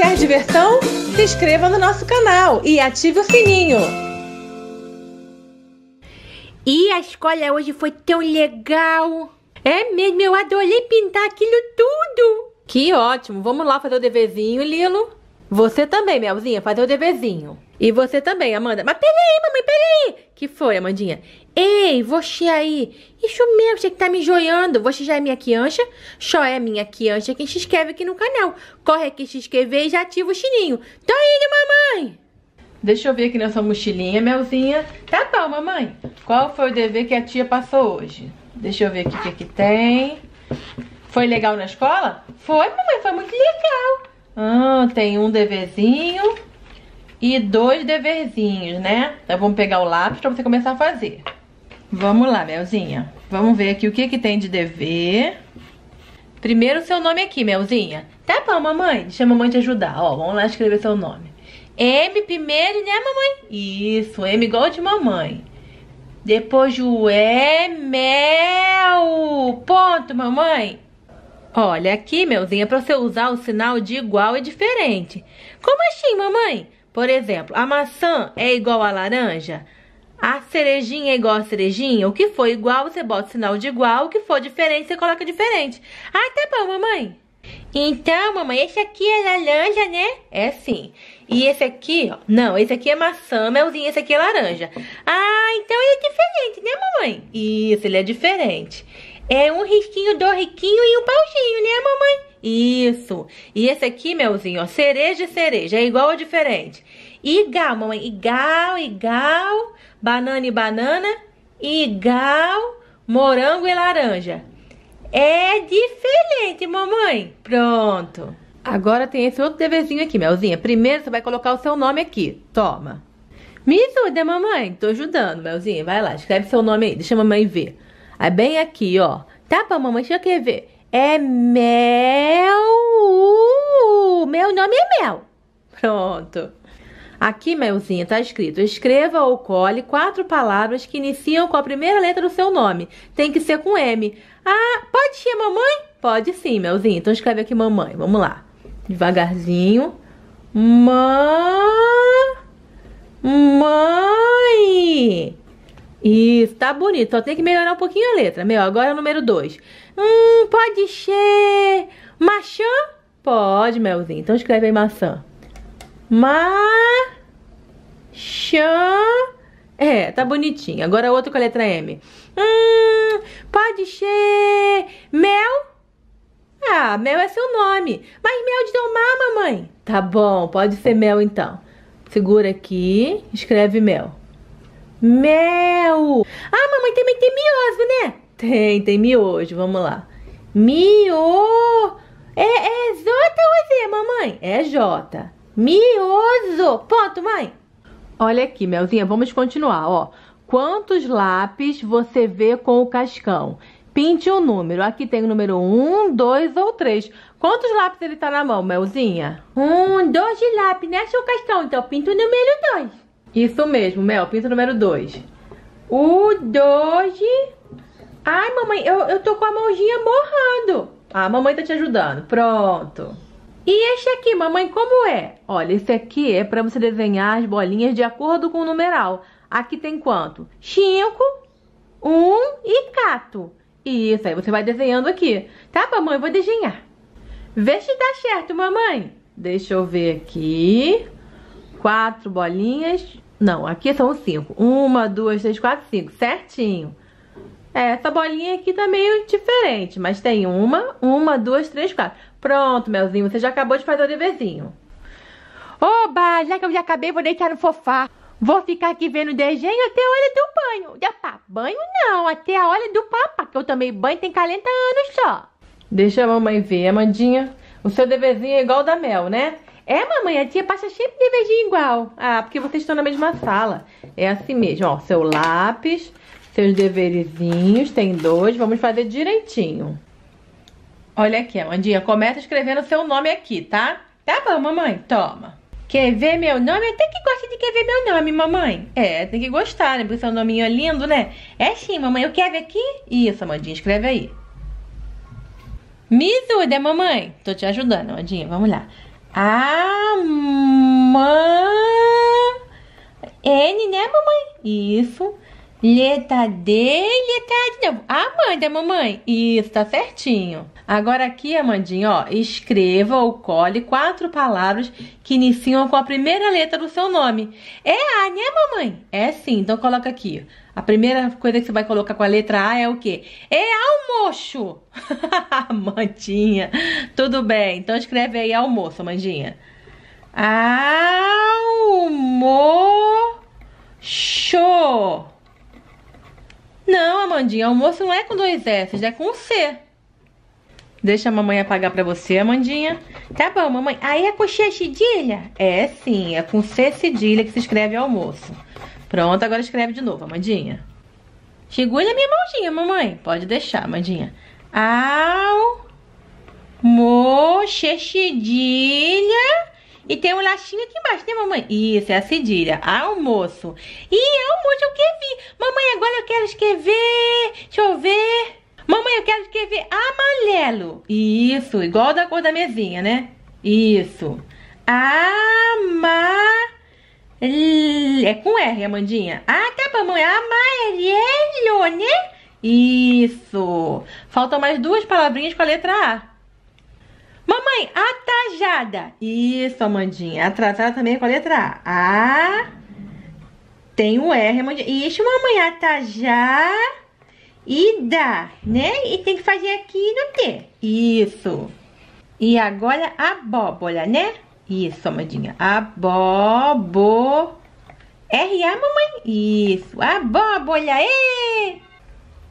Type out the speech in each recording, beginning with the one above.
Quer diversão? Se inscreva no nosso canal e ative o sininho. E a escola hoje foi tão legal. É mesmo, eu adorei pintar aquilo tudo. Que ótimo. Vamos lá fazer o deverzinho, Lilo. Você também, Melzinha, fazer o deverzinho. E você também, Amanda. Mas peraí, mamãe, peraí. Que foi, Amandinha? Ei, você aí! Isso mesmo, você que tá me joiando. Você já é minha criança? Só é minha criança quem se inscreve aqui no canal. Corre aqui se inscrever e já ativa o sininho. Tô indo, mamãe! Deixa eu ver aqui nessa mochilinha, Melzinha. Tá bom, mamãe. Qual foi o dever que a tia passou hoje? Deixa eu ver aqui o que, que tem. Foi legal na escola? Foi, mamãe, foi muito legal. Ah, tem um deverzinho e dois deverzinhos, né? Então vamos pegar o lápis pra você começar a fazer. Vamos lá, Melzinha. Vamos ver aqui o que que tem de dever. Primeiro seu nome aqui, Melzinha. Tá bom, mamãe? Deixa a mamãe te ajudar. Ó, vamos lá escrever seu nome. M primeiro, né, mamãe? Isso, M igual de mamãe. Depois o E, mel. Ponto, mamãe. Olha aqui, Melzinha, pra você usar o sinal de igual e diferente. Como assim, mamãe? Por exemplo, a maçã é igual a laranja? A cerejinha é igual a cerejinha? O que for igual, você bota o sinal de igual. O que for diferente, você coloca diferente. Ah, tá bom, mamãe. Então, mamãe, esse aqui é laranja, né? É sim. E esse aqui, ó. Não, esse aqui é maçã, melzinho, esse aqui é laranja. Ah, então ele é diferente, né, mamãe? Isso, ele é diferente. É um risquinho, do riquinho e um pauzinho, né, mamãe? Isso. E esse aqui, melzinho, ó, cereja e cereja, é igual ou diferente? Igual, mamãe, igual, igual, banana e banana, igual, morango e laranja. É diferente, mamãe. Pronto. Agora tem esse outro deverzinho aqui, Melzinha. Primeiro você vai colocar o seu nome aqui. Toma. Me ajuda, mamãe. Tô ajudando, Melzinha. Vai lá, escreve seu nome aí. Deixa a mamãe ver. Aí bem aqui, ó. Tá, pra mamãe, deixa eu ver. É mel. Uh, meu nome é mel. Pronto. Aqui, Melzinha, tá escrito: escreva ou cole quatro palavras que iniciam com a primeira letra do seu nome. Tem que ser com M. Ah, pode ser mamãe? Pode sim, Melzinha. Então escreve aqui mamãe. Vamos lá. Devagarzinho. Mãe. Mãe. Isso, tá bonito. Só tem que melhorar um pouquinho a letra. Meu, agora é o número 2. Hum, pode ser maçã? Pode, Melzinho. Então escreve aí maçã. Maçã. É, tá bonitinho. Agora outro com a letra M. Hum, pode ser mel? Ah, mel é seu nome. Mas mel de tomar, mamãe. Tá bom, pode ser mel então. Segura aqui, escreve mel. Mel! Ah, mamãe, também tem miojo, né? Tem, tem miojo, vamos lá. Mio... É, é J ou é Z, mamãe? É J. Miojo. Ponto, mãe. Olha aqui, Melzinha, vamos continuar, ó. Quantos lápis você vê com o cascão? Pinte um número. Aqui tem o número 1, 2 ou 3. Quantos lápis ele tá na mão, Melzinha? Um, dois de lápis, né, seu Cascão? Então pinta o número 2. Isso mesmo, Mel, pinto número 2. O 2. Ai, mamãe, eu, eu tô com a mãozinha borrando. A ah, mamãe tá te ajudando. Pronto. E este aqui, mamãe, como é? Olha, esse aqui é para você desenhar as bolinhas de acordo com o numeral. Aqui tem quanto? 5, 1 um, e cato. Isso, aí você vai desenhando aqui. Tá, mamãe? Eu vou desenhar. Vê se dá certo, mamãe. Deixa eu ver aqui quatro bolinhas. Não, aqui são cinco. Uma, duas, três, quatro, cinco. Certinho. É, essa bolinha aqui tá meio diferente, mas tem uma, uma, duas, três, quatro. Pronto, Melzinho, você já acabou de fazer o deverzinho. Oba, já que eu já acabei, vou deitar no fofá. Vou ficar aqui vendo desenho até a hora do banho. Já tá banho não, até a hora do papá, que eu tomei banho tem 40 anos só. Deixa a mamãe ver, Amandinha. O seu deverzinho é igual da Mel, né? É, mamãe, a tia passa sempre de beijinho igual. Ah, porque vocês estão na mesma sala. É assim mesmo, ó. Seu lápis, seus deverizinhos, tem dois. Vamos fazer direitinho. Olha aqui, Amandinha, começa escrevendo seu nome aqui, tá? Tá bom, mamãe, toma. Quer ver meu nome? Até que gosta de quer ver meu nome, mamãe. É, tem que gostar, né? Porque seu nominho é lindo, né? É sim, mamãe. Eu quero ver aqui? Isso, Amandinha, escreve aí. Me ajuda, mamãe. Tô te ajudando, Amandinha. Vamos lá. A mãe. N, né, mamãe? Isso. Letra letra Letadê, mãe, Amanda, mamãe. Isso, tá certinho. Agora aqui, Amandinha, ó, escreva ou cole quatro palavras que iniciam com a primeira letra do seu nome. É A, né, mamãe? É sim, então coloca aqui. A primeira coisa que você vai colocar com a letra A é o quê? É almoço! Amandinha, tudo bem. Então escreve aí almoço, Amandinha. Almoço. Não, Amandinha, almoço não é com dois S, é com um C. Deixa a mamãe apagar pra você, Amandinha. Tá bom, mamãe. Aí é com chechidilha. cedilha? É sim, é com C cedilha que se escreve almoço. Pronto, agora escreve de novo, Amandinha. Segura minha mãozinha, mamãe. Pode deixar, Amandinha. Al... Cedilha... E tem um laxinho aqui embaixo, né, mamãe? Isso, é a cedilha. Almoço. E almoço eu quero vi Mamãe, agora eu quero escrever. Deixa eu ver. Mamãe, eu quero escrever amarelo. Isso, igual da cor da mesinha, né? Isso. Amarelo. É com R, Amandinha. Ah, tá, mamãe. Amarelo, né? Isso. Faltam mais duas palavrinhas com a letra A. Mamãe, atajada. Isso, Amandinha. Atrasada também é com a letra A. A. Tem o R, Amandinha. Isso, mamãe. e Ida, né? E tem que fazer aqui no T. Isso. E agora abóbora, né? Isso, Amandinha. Abóbora. R-A, mamãe? Isso. Abóbora. E,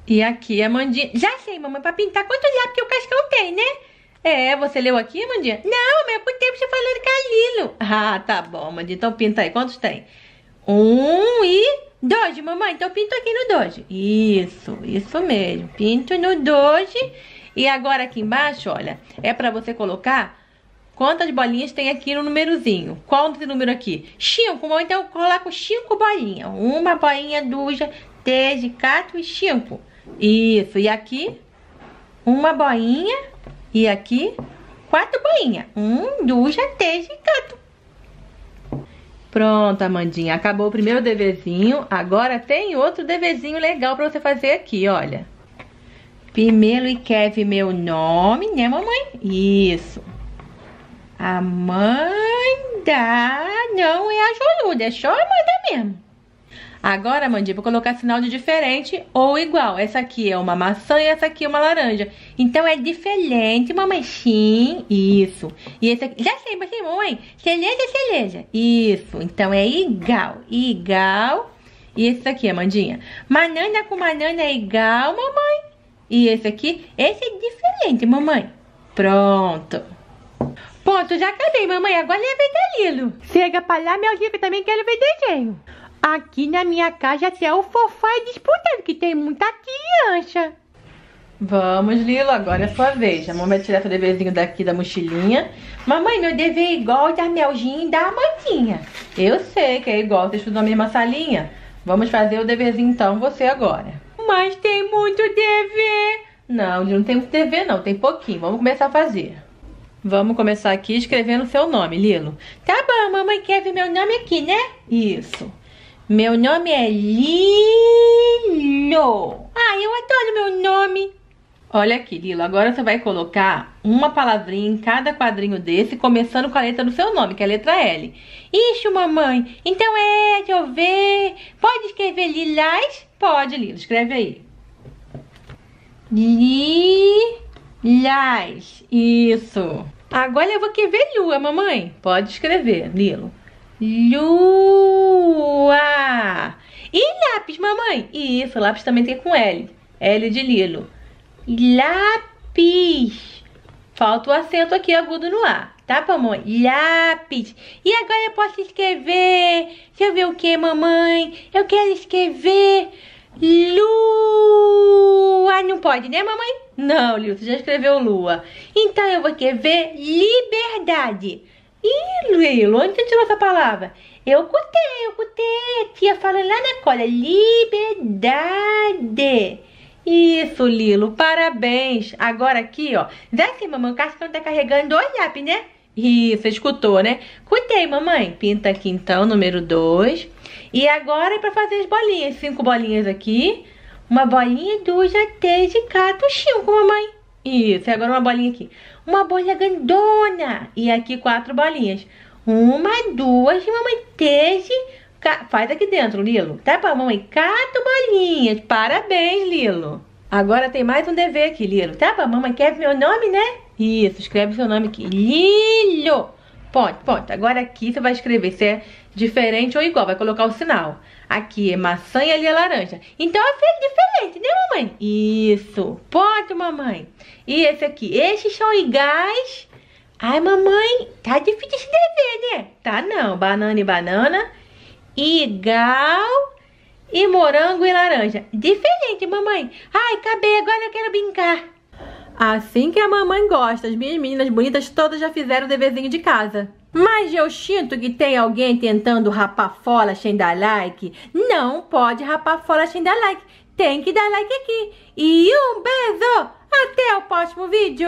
e aqui, Amandinha. Já sei, mamãe, pra pintar quantos lápis o Cascão tem, né? É, você leu aqui, Mandinha? Não, mas é Por muito tempo você falou de Calilo. Ah, tá bom, Mandinha. Então pinta aí. Quantos tem? Um e dois, mamãe. Então pinto aqui no dois. Isso, isso mesmo. Pinto no dois. E agora aqui embaixo, olha, é pra você colocar quantas bolinhas tem aqui no númerozinho. Qual esse número aqui? Cinco. Bom, então eu coloco cinco bolinhas. Uma bolinha, duas, três, quatro e cinco. Isso. E aqui, uma bolinha e aqui, quatro bolinhas. Um, duas, três e quatro. Pronto, Amandinha. Acabou o primeiro deverzinho. Agora tem outro deverzinho legal pra você fazer aqui, olha. Pimelo e Kevin, meu nome, né, mamãe? Isso. Amanda não é a Joluda, é só a Amanda mesmo. Agora, Mandi, vou colocar sinal de diferente ou igual. Essa aqui é uma maçã e essa aqui é uma laranja. Então é diferente, mamãe. Sim, isso. E esse aqui. Já sei, mas sim, mamãe. Celeja, celeja. Isso. Então é igual. Igual. E esse aqui, Amandinha. Banana com banana é igual, mamãe. E esse aqui? Esse é diferente, mamãe. Pronto. Ponto, já acabei, mamãe. Agora é ver Danilo. Chega pra lá, meu livro também quero ver desenho. Aqui na minha casa até o fofá é disputado, que tem muita criança. Vamos, Lilo, agora é sua vez. A mamãe vai tirar seu deverzinho daqui da mochilinha. Mamãe, meu dever é igual da Melzinha e da Amandinha. Eu sei que é igual, vocês estudam na mesma salinha. Vamos fazer o deverzinho então, você agora. Mas tem muito dever. Não, Lilo, não tem muito dever não, tem pouquinho. Vamos começar a fazer. Vamos começar aqui escrevendo seu nome, Lilo. Tá bom, mamãe quer ver meu nome aqui, né? Isso. Meu nome é Lilo. Ah, eu adoro meu nome. Olha aqui, Lilo, agora você vai colocar uma palavrinha em cada quadrinho desse, começando com a letra do seu nome, que é a letra L. Ixi, mamãe, então é, deixa eu ver. Pode escrever lilás? Pode, Lilo, escreve aí. Lilás, isso. Agora eu vou escrever lua, mamãe. Pode escrever, Lilo. Lua. E lápis, mamãe? Isso, lápis também tem com L. L de Lilo. Lápis. Falta o acento aqui agudo no A, tá, mamãe? Lápis. E agora eu posso escrever. Deixa eu ver o que, mamãe? Eu quero escrever. Lua. Não pode, né, mamãe? Não, Lilo, você já escreveu lua. Então eu vou escrever liberdade. Ih, Lilo, onde você tirou essa palavra? Eu cutei, eu cutei. A tia falando lá na cola, liberdade. Isso, Lilo, parabéns. Agora aqui, ó. Vê assim, mamãe, o Cassiano tá carregando o lápis, né? Isso, escutou, né? Cutei, mamãe. Pinta aqui, então, número 2. E agora é pra fazer as bolinhas. Cinco bolinhas aqui. Uma bolinha, duas, três de quatro, cinco, mamãe. Isso, e agora uma bolinha aqui. Uma bolha grandona. E aqui quatro bolinhas. Uma, duas, e mamãe teve... Faz aqui dentro, Lilo. Tá para mamãe? Quatro bolinhas. Parabéns, Lilo. Agora tem mais um dever aqui, Lilo. Tá para mamãe? Quer meu nome, né? Isso, escreve seu nome aqui. Lilo. Ponto, ponto. Agora aqui você vai escrever se é diferente ou igual, vai colocar o sinal. Aqui é maçã e ali é laranja. Então é diferente, né, mamãe? Isso. Ponto, mamãe. E esse aqui, estes são iguais. Ai, mamãe, tá difícil escrever, né? Tá não, banana e banana, igual e morango e laranja. Diferente, mamãe. Ai, acabei, agora eu quero brincar. Assim que a mamãe gosta, as minhas meninas bonitas todas já fizeram o deverzinho de casa. Mas eu sinto que tem alguém tentando rapar fora sem dar like. Não pode rapar fora sem dar like. Tem que dar like aqui. E um beijo! Até o próximo vídeo!